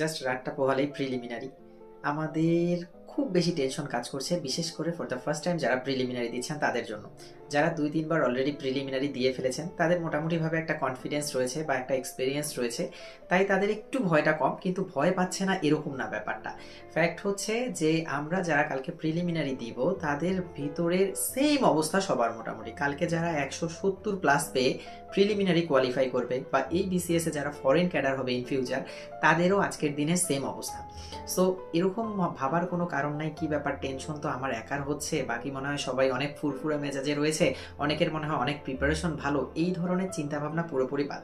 just রাতটা পোহালেই preliminary আমাদের খুব বেশি টেনশন কাজ করছে বিশেষ করে ফর দ্য ফার্স্ট টাইম যারা প্রিলিমিনারি দিচ্ছেন তাদের জন্য যারা দুই তিনবার অলরেডি প্রিলিমিনারি দিয়ে ফেলেছেন তাদের মোটামুটিভাবে একটা কনফিডেন্স রয়েছে বা একটা এক্সপিরিয়েন্স রয়েছে তাই তাদের একটু ভয়টা কম কিন্তু ভয় পাচ্ছে না এরকম না ব্যাপারটা ফ্যাক্ট হচ্ছে যে আমরা যারা কালকে প্রিলিমিনারি দিব তাদের ভিতরের সেম অবস্থা সবার মোটামুটি কালকে যারা একশো সত্তর প্লাস পেয়ে প্রিলিমিনারি কোয়ালিফাই করবে বা এই বিসিএসে যারা ফরেন ক্যাডার হবে ইন ফিউচার তাদেরও আজকের দিনে সেম অবস্থা সো এরকম ভাবার কোনো কারণ নাই কি ব্যাপার টেনশন তো আমার একার হচ্ছে বাকি মনে হয় সবাই অনেক ফুরফুরে মেজাজে রয়েছে রয়েছে অনেকের মনে হয় অনেক প্রিপারেশন ভালো এই ধরনের চিন্তাভাবনা পুরোপুরি বাদ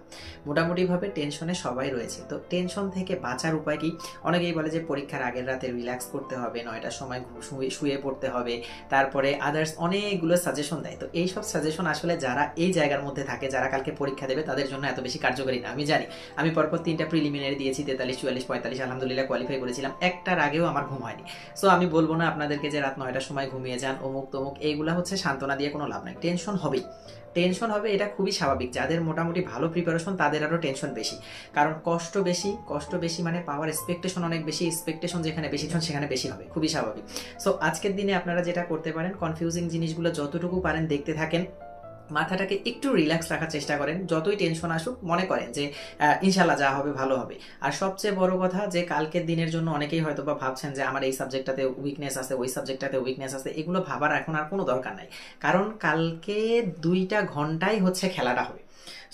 মোটামুটিভাবে টেনশনে সবাই রয়েছে তো টেনশন থেকে বাঁচার উপায় কি অনেকেই বলে যে পরীক্ষার আগের রাতে রিল্যাক্স করতে হবে নয়টার সময় শুয়ে পড়তে হবে তারপরে আদার্স অনেকগুলো সাজেশন দেয় তো এইসব সাজেশন আসলে যারা এই জায়গার মধ্যে থাকে যারা কালকে পরীক্ষা দেবে তাদের জন্য এত বেশি কার্যকরী না আমি জানি আমি পরপর তিনটা প্রিলিমিনারি দিয়েছি তেতাল্লিশ চুয়াল্লিশ পঁয়তাল্লিশ আলহামদুলিল্লাহ কোয়ালিফাই করেছিলাম একটার আগেও আমার ঘুম হয়নি সো আমি বলবো না আপনাদেরকে যে রাত নয়টার সময় ঘুমিয়ে যান অমুক তমুক এইগুলো হচ্ছে সান্ত্বনা দিয়ে কোনো লাভ নাই টেনশন হবেই টেনশন হবে এটা খুবই স্বাভাবিক যাদের মোটামুটি ভালো প্রিপারেশন তাদের আরও টেনশন বেশি কারণ কষ্ট বেশি কষ্ট বেশি মানে পাওয়ার এক্সপেকটেশন অনেক বেশি এক্সপেকটেশন যেখানে বেশি সেখানে বেশি হবে খুবই স্বাভাবিক সো আজকের দিনে আপনারা যেটা করতে পারেন কনফিউজিং জিনিসগুলো যতটুকু পারেন দেখতে থাকেন মাথাটাকে একটু রিল্যাক্স রাখার চেষ্টা করেন যতই টেনশন আসুক মনে করেন যে ইনশাল্লাহ যা হবে ভালো হবে আর সবচেয়ে বড় কথা যে কালকের দিনের জন্য অনেকেই হয়তো বা ভাবছেন যে আমার এই সাবজেক্টটাতে উইকনেস আছে ওই সাবজেক্টটাতে উইকনেস আছে এগুলো ভাবার এখন আর কোনো দরকার নাই কারণ কালকে দুইটা ঘন্টাই হচ্ছে খেলাটা হবে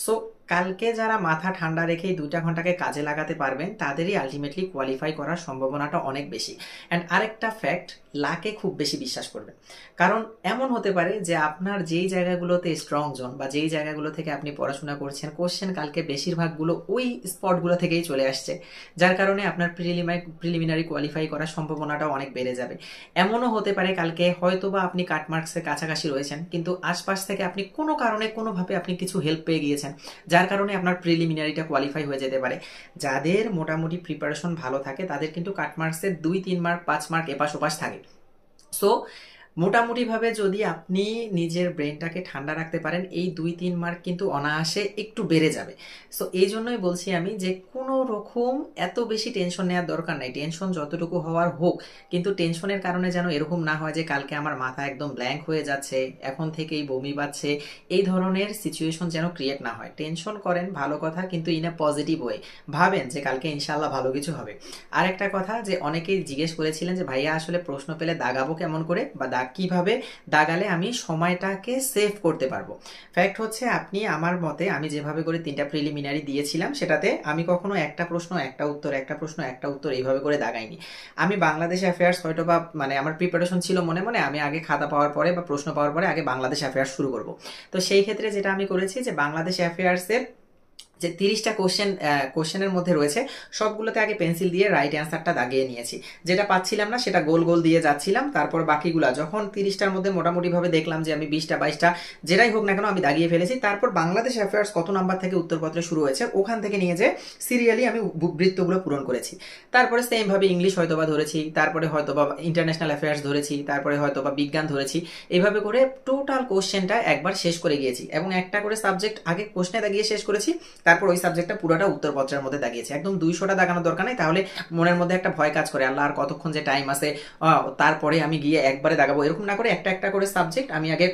সো কালকে যারা মাথা ঠান্ডা রেখেই দুইটা ঘন্টাকে কাজে লাগাতে পারবেন তাদেরই আলটিমেটলি কোয়ালিফাই করার সম্ভাবনাটা অনেক বেশি অ্যান্ড আরেকটা ফ্যাক্ট লাকে খুব বেশি বিশ্বাস করবে কারণ এমন হতে পারে যে আপনার যেই জায়গাগুলোতে স্ট্রং জোন বা যেই জায়গাগুলো থেকে আপনি পড়াশোনা করছেন কোশ্চেন কালকে বেশিরভাগগুলো ওই স্পটগুলো থেকেই চলে আসছে যার কারণে আপনার প্রিলিমাই প্রিলিমিনারি কোয়ালিফাই করার সম্ভাবনাটা অনেক বেড়ে যাবে এমনও হতে পারে কালকে হয়তো বা আপনি কাটমার্কসের কাছাকাছি রয়েছেন কিন্তু আশপাশ থেকে আপনি কোনো কারণে কোনোভাবে আপনি কিছু হেল্প পেয়ে গিয়েছেন যার কারণে আপনার প্রিলিমিনারিটা কোয়ালিফাই হয়ে যেতে পারে যাদের মোটামুটি প্রিপারেশন ভালো থাকে তাদের কিন্তু কাটমার্কসের দুই তিন মার্ক পাঁচ মার্ক এপাশ ওপাশ থাকে সো মোটামুটিভাবে যদি আপনি নিজের ব্রেনটাকে ঠান্ডা রাখতে পারেন এই দুই তিন মার্ক কিন্তু অনায়াসে একটু বেড়ে যাবে সো এই জন্যই বলছি আমি যে কোনো রকম এত বেশি টেনশন নেওয়ার দরকার নাই টেনশন যতটুকু হওয়ার হোক কিন্তু টেনশনের কারণে যেন এরকম না হয় যে কালকে আমার মাথা একদম ব্ল্যাঙ্ক হয়ে যাচ্ছে এখন থেকেই বমি পাচ্ছে এই ধরনের সিচুয়েশন যেন ক্রিয়েট না হয় টেনশন করেন ভালো কথা কিন্তু ইন এ পজিটিভ ওয়ে ভাবেন যে কালকে ইনশাল্লাহ ভালো কিছু হবে আর একটা কথা যে অনেকেই জিজ্ঞেস করেছিলেন যে ভাইয়া আসলে প্রশ্ন পেলে দাগাবো কেমন করে বা দাগ কিভাবে দাগালে আমি সময়টাকে সেভ করতে পারবো ফ্যাক্ট হচ্ছে আপনি আমার মতে আমি যেভাবে করে তিনটা প্রিলিমিনারি দিয়েছিলাম সেটাতে আমি কখনো একটা প্রশ্ন একটা উত্তর একটা প্রশ্ন একটা উত্তর এইভাবে করে দাগাইনি আমি বাংলাদেশ অ্যাফেয়ার্স হয়তো বা মানে আমার প্রিপারেশন ছিল মনে মনে আমি আগে খাতা পাওয়ার পরে বা প্রশ্ন পাওয়ার পরে আগে বাংলাদেশ অ্যাফেয়ার্স শুরু করব তো সেই ক্ষেত্রে যেটা আমি করেছি যে বাংলাদেশ অ্যাফেয়ার্সের যে তিরিশটা কোশ্চেন কোশ্চেনের মধ্যে রয়েছে সবগুলোতে আগে পেন্সিল দিয়ে রাইট অ্যান্সারটা দাগিয়ে নিয়েছি যেটা পাচ্ছিলাম না সেটা গোল গোল দিয়ে যাচ্ছিলাম তারপর বাকিগুলা যখন তিরিশটার মধ্যে মোটামুটিভাবে দেখলাম যে আমি বিশটা বাইশটা যেটাই হোক না কেন আমি দাগিয়ে ফেলেছি তারপর বাংলাদেশ অ্যাফেয়ার্স কত নাম্বার থেকে উত্তরপত্র শুরু হয়েছে ওখান থেকে নিয়ে যে সিরিয়ালি আমি বৃত্তগুলো পূরণ করেছি তারপরে সেমভাবে ইংলিশ হয়তোবা ধরেছি তারপরে হয়তোবা ইন্টারন্যাশনাল অ্যাফেয়ার্স ধরেছি তারপরে হয়তোবা বিজ্ঞান ধরেছি এইভাবে করে টোটাল কোশ্চেনটা একবার শেষ করে গিয়েছি এবং একটা করে সাবজেক্ট আগে কোশ্চেনে দাগিয়ে শেষ করেছি তারপর ওই সাবজেক্টটা পুরোটা উত্তরপত্রের মধ্যে দাঁড়িয়েছে একদম দুইশোটা দেখানোর দরকার নেই তাহলে মনের মধ্যে একটা ভয় কাজ করে আল্লাহ আর কতক্ষণ যে টাইম আছে তারপরে আমি গিয়ে একবারে দেখাবো এরকম না করে একটা একটা করে সাবজেক্ট আমি আগে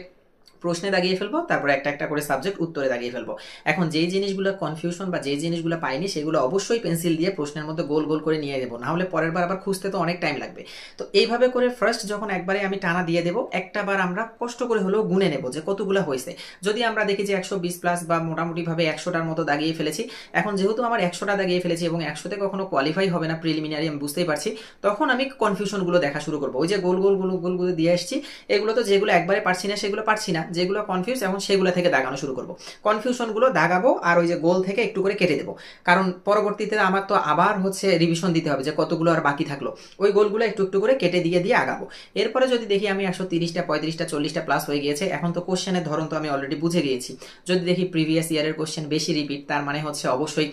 প্রশ্নে দাগিয়ে ফেলবো তারপর একটা একটা করে সাবজেক্ট উত্তরে দাগিয়ে ফেলবো এখন যে জিনিসগুলো কনফিউশন বা যে জিনিসগুলো পাইনি সেগুলো অবশ্যই পেন্সিল দিয়ে প্রশ্নের মধ্যে গোল গোল করে নিয়ে দেবো নাহলে পরের বার আবার খুঁজতে তো অনেক টাইম লাগবে তো এইভাবে করে ফার্স্ট যখন একবারে আমি টানা দিয়ে দেবো একটা বার আমরা কষ্ট করে হলেও গুনে নেবো যে কতগুলো হয়েছে যদি আমরা দেখি যে একশো বিশ প্লাস বা মোটামুটিভাবে একশোটার মতো দাগিয়ে ফেলেছি এখন যেহেতু আমার একশোটা দাগিয়ে ফেলেছি এবং একশোতে কখনো কোয়ালিফাই হবে না প্রিলিমিনারি আমি বুঝতেই পারছি তখন আমি কনফিউশনগুলো দেখা শুরু করবো ওই যে গোল গোল গোল গোলগুলো দিয়ে আসছি এগুলো তো যেগুলো একবারে পারছি না সেগুলো পারছি না যেগুলো কনফিউজ এবং সেগুলো থেকে দাগানো শুরু করব কনফিউশনগুলো দাগাবো আর ওই যে গোল থেকে একটু করে কেটে দেবো কারণ পরবর্তীতে আমার তো আবার হচ্ছে রিভিশন দিতে হবে যে কতগুলো আর বাকি থাকলো ওই গোলগুলো একটু একটু করে কেটে দিয়ে দিয়ে আগাবো এরপরে যদি দেখি আমি একশো তিরিশটা পঁয়ত্রিশটা চল্লিশটা প্লাস হয়ে গিয়েছে এখন তো কোশ্চেনের ধরন তো আমি অলরেডি বুঝে গিয়েছি যদি দেখি প্রিভিয়াস ইয়ারের কোশ্চেন বেশি রিপিট তার মানে হচ্ছে অবশ্যই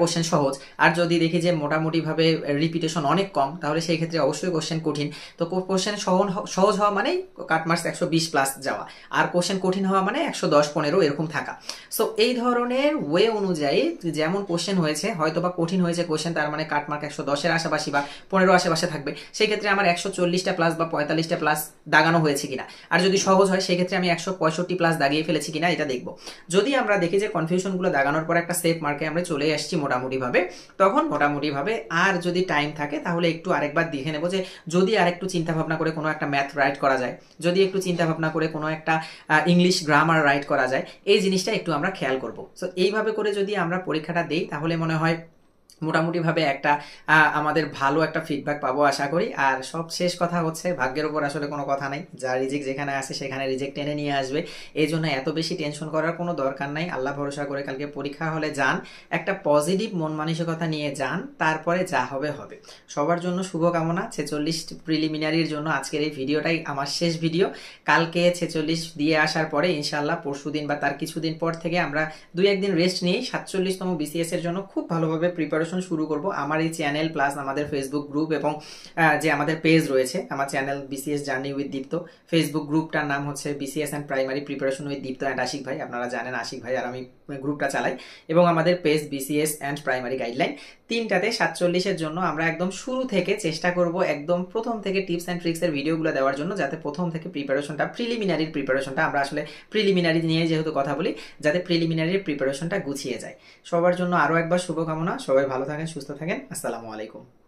কোশ্চেন সহজ আর যদি দেখি যে মোটামুটিভাবে রিপিটেশন অনেক কম তাহলে সেই ক্ষেত্রে অবশ্যই কোশ্চেন কঠিন তো কোশ্চেন সহজ সহজ হওয়া মানেই কাটমার্স একশো বিশ প্লাস যাওয়া আর কোশ্চেন কঠিন হওয়া মানে একশো দশ পনেরো এরকম থাকা সো এই ধরনের ওয়ে অনুযায়ী যেমন কোশ্চেন হয়েছে হয়তো বা কঠিন হয়েছে কোশ্চেন তার মানে কাটমার্ক একশো দশের আশেপাশে বা পনেরো আশেপাশে থাকবে সেই ক্ষেত্রে আমার একশো চল্লিশটা প্লাস বা পঁয়তাল্লিশটা প্লাস দাগানো হয়েছে কিনা আর যদি সহজ হয় সেক্ষেত্রে আমি একশো পঁয়ষট্টি প্লাস দাগিয়ে ফেলেছি কিনা এটা দেখব যদি আমরা দেখি যে কনফিউশনগুলো দাগানোর পর একটা সেফ মার্কে আমরা চলে আসছি মোটামুটিভাবে তখন মোটামুটিভাবে আর যদি টাইম থাকে তাহলে একটু আরেকবার দেখে নেবো যে যদি আর একটু চিন্তাভাবনা করে কোনো একটা ম্যাথ রাইট করা যায় যদি একটু চিন্তাভাবনা করে কোনো একটা ইংলিশ গ্রামার রাইট করা যায় এই জিনিসটা একটু আমরা খেয়াল করব সো এইভাবে করে যদি আমরা পরীক্ষাটা দেই তাহলে মনে হয় মোটামুটিভাবে একটা আমাদের ভালো একটা ফিডব্যাক পাবো আশা করি আর সব শেষ কথা হচ্ছে ভাগ্যের উপর আসলে কোনো কথা নাই যা রিজেক্ট যেখানে আছে সেখানে রিজেক্ট টেনে নিয়ে আসবে এই জন্য এত বেশি টেনশন করার কোনো দরকার নাই আল্লাহ ভরসা করে কালকে পরীক্ষা হলে যান একটা পজিটিভ মন মানসিকতা নিয়ে যান তারপরে যা হবে হবে সবার জন্য শুভকামনা ছেচল্লিশ প্রিলিমিনারির জন্য আজকের এই ভিডিওটাই আমার শেষ ভিডিও কালকে ছেচল্লিশ দিয়ে আসার পরে ইনশাল্লাহ পরশু দিন বা তার কিছুদিন পর থেকে আমরা দুই একদিন রেস্ট নিয়েই সাতচল্লিশতম বিসিএস এর জন্য খুব ভালোভাবে প্রিপারেশন ডিসকাশন শুরু করব আমার এই চ্যানেল প্লাস আমাদের ফেসবুক গ্রুপ এবং যে আমাদের পেজ রয়েছে আমার channel BCS journey with Dipto Facebook গ্রুপটার নাম হচ্ছে BCS and primary preparation with Dipto and Ashiq ভাই আপনারা জানেন আশিক ভাই আর আমি গ্রুপটা চালাই এবং আমাদের page BCS and primary guideline তিনটাতে সাতচল্লিশের জন্য আমরা একদম শুরু থেকে চেষ্টা করব একদম প্রথম থেকে টিপস অ্যান্ড ট্রিক্সের ভিডিওগুলো দেওয়ার জন্য যাতে প্রথম থেকে প্রিপারেশনটা প্রিলিমিনারির প্রিপারেশনটা আমরা আসলে প্রিলিমিনারি নিয়ে যেহেতু কথা বলি যাতে প্রিলিমিনারির প্রিপারেশনটা গুছিয়ে যায় সবার জন্য আরও একবার শুভকামনা সবাই ভালো ভালো থাকেন সুস্থ থাকেন আসসালামু আলাইকুম